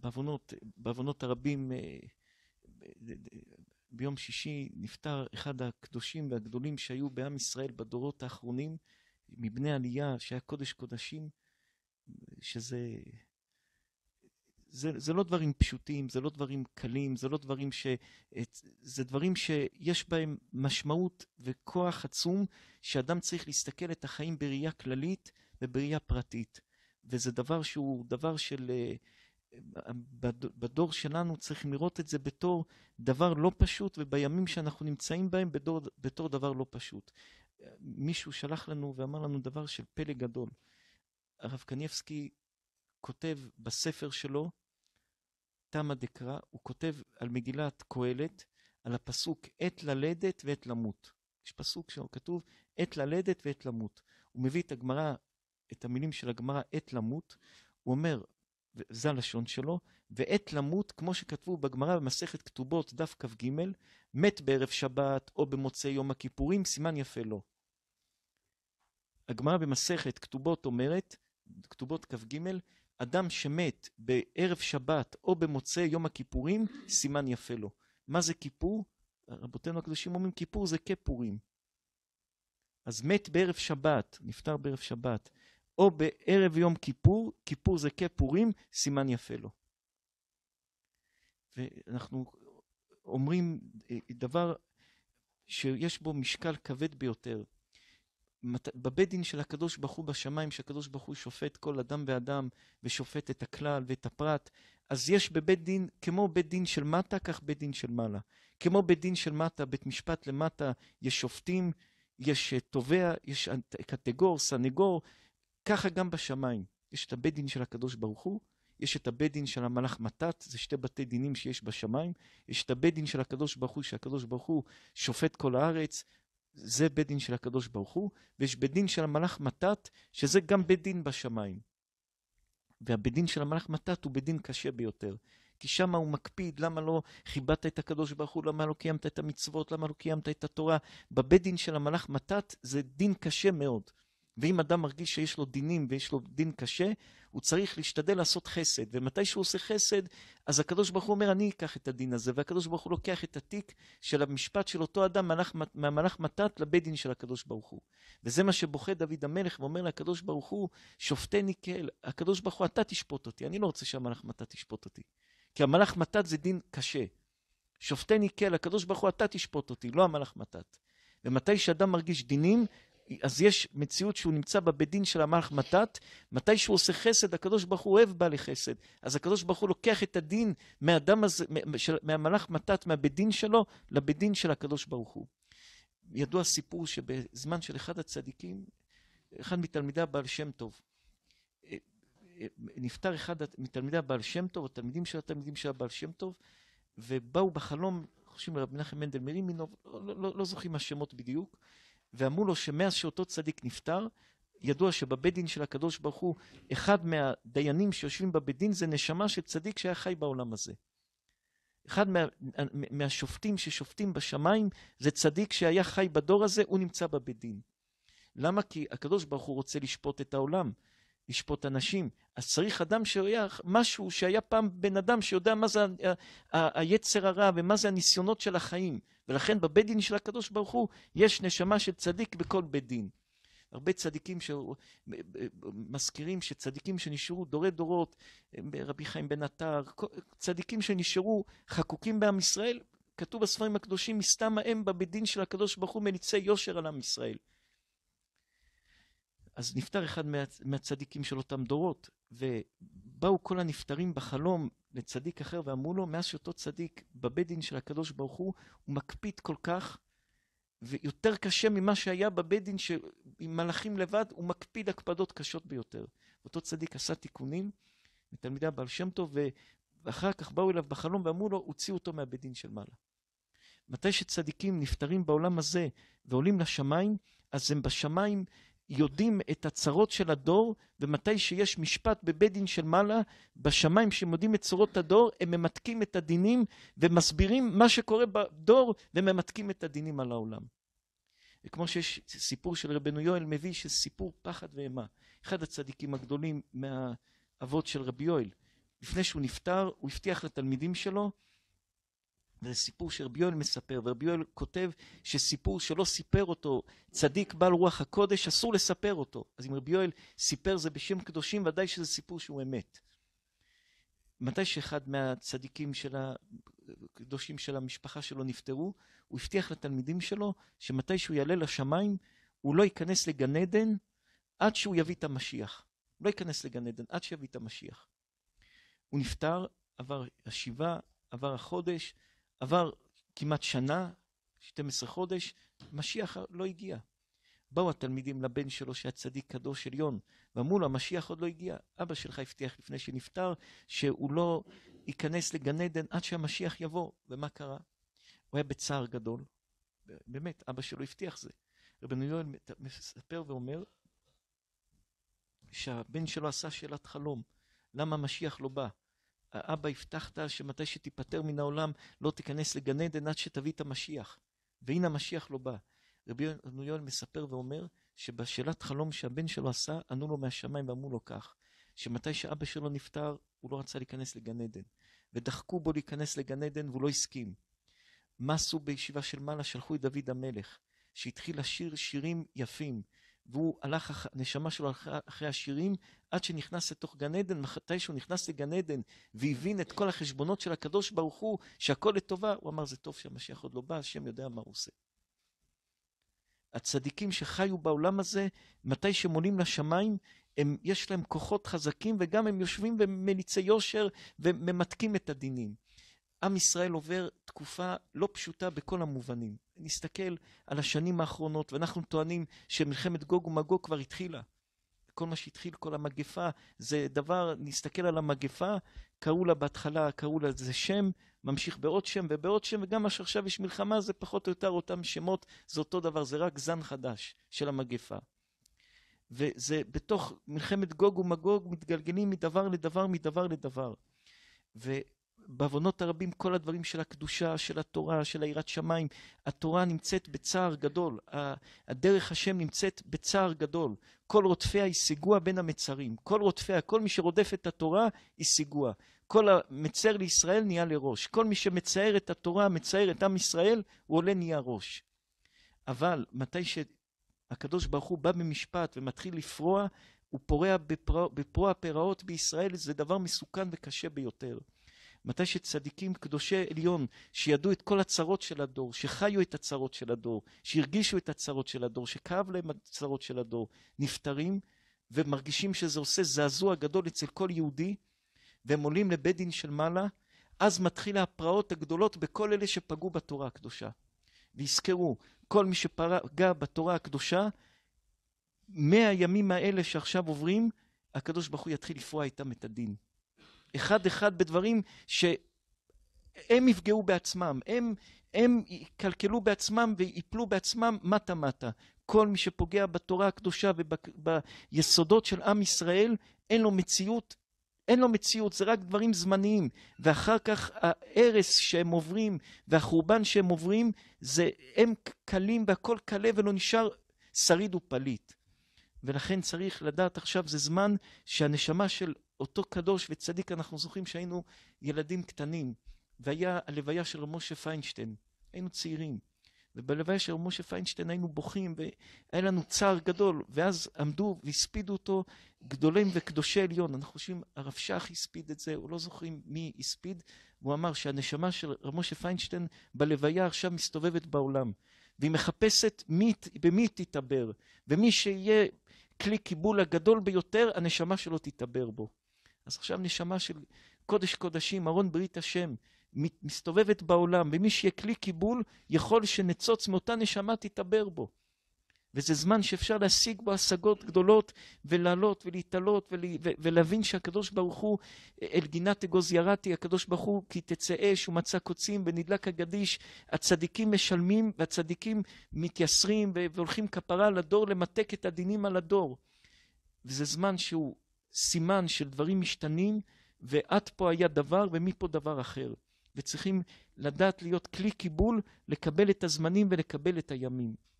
בעוונות, בעוונות הרבים, אה, ביום שישי נפטר אחד הקדושים והגדולים שהיו בעם ישראל בדורות האחרונים, מבני עלייה, שהיה קודש קודשים, שזה... זה, זה לא דברים פשוטים, זה לא דברים קלים, זה לא דברים ש... זה דברים שיש בהם משמעות וכוח עצום, שאדם צריך להסתכל את החיים בראייה כללית ובראייה פרטית. וזה דבר שהוא דבר של... Uh, בדור שלנו צריך לראות את זה בתור דבר לא פשוט, ובימים שאנחנו נמצאים בהם בתור, בתור דבר לא פשוט. מישהו שלח לנו ואמר לנו דבר של פלא גדול. הרב קניבסקי כותב בספר שלו, תמא דקרא, הוא כותב על מגילת קהלת, על הפסוק עת ללדת ועת למות. יש פסוק שכתוב עת ללדת ועת למות. הוא מביא את הגמרא, את המילים של הגמרא עת למות, הוא אומר זה הלשון שלו, ועת למות, כמו שכתבו בגמרא במסכת כתובות, דף כ"ג, מת בערב שבת או במוצאי יום הכיפורים, סימן יפה לו. הגמרא במסכת כתובות אומרת, כתובות כ"ג, אדם שמת בערב שבת או במוצאי יום הכיפורים, סימן יפה לו. מה זה כיפור? רבותינו הקדושים אומרים כיפור זה כפורים. אז מת בערב שבת, נפטר בערב שבת, או בערב יום כיפור, כיפור זה כפורים, סימן יפה לו. ואנחנו אומרים אה, דבר שיש בו משקל כבד ביותר. בבית דין של הקדוש ברוך הוא בשמיים, שהקדוש ברוך הוא שופט כל אדם ואדם, ושופט את הכלל ואת הפרט, אז יש בבית דין, כמו בית דין של מטה, כך בית דין של מעלה. כמו בית דין של מטה, בית משפט למטה, יש שופטים, יש אה, תובע, יש קטגור, סנגור, ככה גם בשמיים. יש את הבית דין של הקדוש ברוך הוא, יש את הבית דין של המלאך מתת, זה שתי בתי דינים שיש בשמיים. יש את הבית דין של הקדוש ברוך הוא, שהקדוש ברוך הוא שופט כל הארץ, זה בית דין של הקדוש ברוך הוא, ויש בית דין של המלאך מתת, שזה גם בית דין בשמיים. והבית דין של המלאך מתת הוא בית דין קשה ביותר. כי שם הוא מקפיד, למה לא כיבדת את הקדוש ברוך הוא, למה לא קיימת את המצוות, למה לא קיימת את התורה. בבית דין של המלאך מתת זה דין קשה מאוד. ואם אדם מרגיש שיש לו דינים ויש לו דין קשה, הוא צריך להשתדל לעשות חסד. ומתי שהוא עושה חסד, אז הקדוש ברוך הוא אומר, אני אקח את הדין הזה. והקדוש ברוך הוא לוקח את התיק של המשפט של אותו אדם מהמלאך מתת לבית דין של הקדוש ברוך הוא. וזה מה שבוכה דוד המלך ואומר לקדוש ברוך הוא, שופטני כאל. הקדוש ברוך הוא, אתה תשפוט אותי. אני לא רוצה שהמלאך מתת תשפוט אותי. כי המלאך מתת זה דין קשה. שופטני כאל, הקדוש ברוך הוא, אתה תשפוט אותי, לא המלאך מתת. ומתי שאדם מרגיש דינים, אז יש מציאות שהוא נמצא בבית דין של המלך מתת, מתי שהוא עושה חסד, הקדוש ברוך הוא אוהב בעלי חסד. אז הקדוש ברוך הוא לוקח את הדין מהאדם הזה, של, מהמלך מתת, מהבית דין שלו, לבית דין של הקדוש ברוך הוא. ידוע סיפור שבזמן של אחד הצדיקים, אחד מתלמידי הבעל שם טוב, אה, אה, נפטר אחד מתלמידי הבעל שם טוב, התלמידים של התלמידים של הבעל שם טוב, ובאו בחלום, חושבים לרב מנחם מנדל מרימינוב, לא, לא, לא, לא זוכרים השמות בדיוק, ואמרו לו שמאז שאותו צדיק נפטר, ידוע שבבית דין של הקדוש ברוך הוא, אחד מהדיינים שיושבים בבית דין זה נשמה של צדיק שהיה חי בעולם הזה. אחד מה, מהשופטים ששופטים בשמיים זה צדיק שהיה חי בדור הזה, הוא נמצא בבית דין. למה? כי הקדוש ברוך הוא רוצה לשפוט את העולם, לשפוט אנשים. אז צריך אדם שהיה משהו, שהיה פעם בן אדם שיודע מה זה היצר הרע ומה זה הניסיונות של החיים. ולכן בבית דין של הקדוש ברוך הוא יש נשמה של צדיק בכל בית דין. הרבה צדיקים שמזכירים שצדיקים שנשארו דורי דורות, רבי חיים בן עטר, צדיקים שנשארו חקוקים בעם ישראל, כתוב בספרים הקדושים, מסתם האם בבית דין של הקדוש ברוך הוא מליצי יושר על עם ישראל. אז נפטר אחד מה, מהצדיקים של אותם דורות, ובאו כל הנפטרים בחלום לצדיק אחר ואמרו לו, מאז שאותו צדיק בבית דין של הקדוש ברוך הוא, הוא מקפיד כל כך, ויותר קשה ממה שהיה בבית דין עם מלאכים לבד, הוא מקפיד הקפדות קשות ביותר. אותו צדיק עשה תיקונים מתלמידי הבעל שם טוב, ואחר כך באו אליו בחלום ואמרו לו, הוציאו אותו מהבית דין של מעלה. מתי שצדיקים נפטרים בעולם הזה ועולים לשמיים, אז הם בשמיים יודעים את הצרות של הדור, ומתי שיש משפט בבית דין של מעלה, בשמיים שהם יודעים את צרות הדור, הם ממתקים את הדינים ומסבירים מה שקורה בדור, וממתקים את הדינים על העולם. וכמו שיש סיפור של רבנו יואל מביא, שסיפור פחד ואימה. אחד הצדיקים הגדולים מהאבות של רבי יואל, לפני שהוא נפטר, הוא הבטיח לתלמידים שלו וזה סיפור שרבי יואל מספר, ורבי יואל כותב שסיפור שלא סיפר אותו צדיק בעל רוח הקודש, אסור לספר אותו. אז אם רבי יואל סיפר זה בשם קדושים, ודאי שזה סיפור שהוא אמת. מתי שאחד מהצדיקים של הקדושים של המשפחה שלו נפטרו, הוא הבטיח לתלמידים שלו שמתי שהוא יעלה לשמיים, הוא לא ייכנס לגן עדן עד שהוא יביא את המשיח. הוא לא ייכנס לגן עדן עד שיביא את המשיח. הוא נפטר, עבר השבעה, עבר החודש, עבר כמעט שנה, 12 חודש, משיח לא הגיע. באו התלמידים לבן שלו שהיה צדיק קדוש עליון, ואמרו לו, המשיח עוד לא הגיע. אבא שלך הבטיח לפני שנפטר שהוא לא ייכנס לגן עדן עד שהמשיח יבוא. ומה קרה? הוא היה בצער גדול. באמת, אבא שלו הבטיח זה. רבנו יואל מספר ואומר שהבן שלו עשה שאלת חלום, למה המשיח לא בא? אבא, הבטחת שמתי שתיפטר מן העולם לא תיכנס לגן עדן עד שתביא את המשיח. והנה המשיח לא בא. רבי יואל מספר ואומר שבשאלת חלום שהבן שלו עשה, ענו לו מהשמיים ואמרו לו כך, שמתי שאבא שלו נפטר, הוא לא רצה להיכנס לגן עדן. ודחקו בו להיכנס לגן עדן והוא לא הסכים. מה עשו בישיבה של מעלה? שלחו את דוד המלך, שהתחיל לשיר שירים יפים, והוא הלך, הנשמה שלו הלכה אחרי השירים, עד שנכנס לתוך גן עדן, מתי שהוא נכנס לגן עדן והבין את כל החשבונות של הקדוש ברוך הוא, שהכל לטובה, הוא אמר, זה טוב שהמשיח עוד לא בא, השם יודע מה הוא עושה. הצדיקים שחיו בעולם הזה, מתי שהם עולים לשמיים, הם, יש להם כוחות חזקים וגם הם יושבים במליצי יושר וממתקים את הדינים. עם ישראל עובר תקופה לא פשוטה בכל המובנים. נסתכל על השנים האחרונות, ואנחנו טוענים שמלחמת גוג ומגוג כבר התחילה. כל מה שהתחיל, כל המגפה, זה דבר, נסתכל על המגפה, קראו לה בהתחלה, קראו לה זה שם, ממשיך בעוד שם ובעוד שם, וגם מה שעכשיו יש מלחמה זה פחות או יותר אותם שמות, זה אותו דבר, זה רק זן חדש של המגפה. וזה בתוך מלחמת גוג ומגוג מתגלגלים מדבר לדבר, מדבר לדבר. ו... בעוונות הרבים כל הדברים של הקדושה, של התורה, של היראת שמיים, התורה נמצאת בצער גדול, הדרך השם נמצאת בצער גדול. כל רודפיה השיגוה בין המצרים, כל רודפיה, כל מי שרודף את התורה השיגוה. כל המצר לישראל נהיה לראש. כל מי שמצער את התורה, מצער את עם ישראל, הוא עולה נהיה ראש. אבל מתי שהקדוש ברוך הוא בא במשפט ומתחיל לפרוע, הוא פורע בפרוע, בפרוע פרעות בישראל, זה דבר מסוכן וקשה ביותר. מתי שצדיקים קדושי עליון, שידעו את כל הצרות של הדור, שחיו את הצרות של הדור, שהרגישו את הצרות של הדור, שכאב להם הצרות של הדור, נפטרים ומרגישים שזה עושה זעזוע גדול אצל כל יהודי, והם עולים לבית דין של מעלה, אז מתחיל הפרעות הגדולות בכל אלה שפגעו בתורה הקדושה. ויזכרו, כל מי שפגע בתורה הקדושה, מהימים האלה שעכשיו עוברים, הקדוש ברוך הוא יתחיל לפרוע איתם את הדין. אחד-אחד בדברים שהם יפגעו בעצמם, הם, הם יקלקלו בעצמם ויפלו בעצמם מטה-מטה. כל מי שפוגע בתורה הקדושה וביסודות של עם ישראל, אין לו מציאות אין לו מציאות, זה רק דברים זמניים. ואחר כך ההרס שהם עוברים והחורבן שהם עוברים, זה הם קלים והכל קלה ולא נשאר שריד ופליט. ולכן צריך לדעת עכשיו, זה זמן שהנשמה של אותו קדוש וצדיק, אנחנו זוכרים שהיינו ילדים קטנים, והיה הלוויה של משה פיינשטיין, היינו צעירים. ובלוויה של משה פיינשטיין היינו בוכים, והיה לנו צער גדול, ואז עמדו והספידו אותו גדולים וקדושי עליון. אנחנו חושבים, הרב שך הספיד את זה, הוא לא זוכרים מי הספיד, והוא אמר שהנשמה של רב משה פיינשטיין בלוויה עכשיו מסתובבת בעולם, והיא מחפשת מי, במי תתעבר, ומי שיהיה כלי קיבול הגדול ביותר, הנשמה שלו תתעבר בו. אז עכשיו נשמה של קודש קודשים, ארון ברית השם, מסתובבת בעולם, ומי שיהיה כלי קיבול, יכול שנצוץ מאותה נשמה תתעבר בו. וזה זמן שאפשר להשיג בו השגות גדולות, ולעלות ולהתעלות, ולה, ו, ולהבין שהקדוש ברוך הוא, אל גינת אגוז ירדתי, הקדוש ברוך הוא, כי תצא אש ומצא קוצים ונדלק הגדיש, הצדיקים משלמים והצדיקים מתייסרים והולכים כפרה לדור למתק את הדינים על הדור. וזה זמן שהוא סימן של דברים משתנים ועד פה היה דבר ומפה דבר אחר. וצריכים לדעת להיות כלי קיבול, לקבל את הזמנים ולקבל את הימים.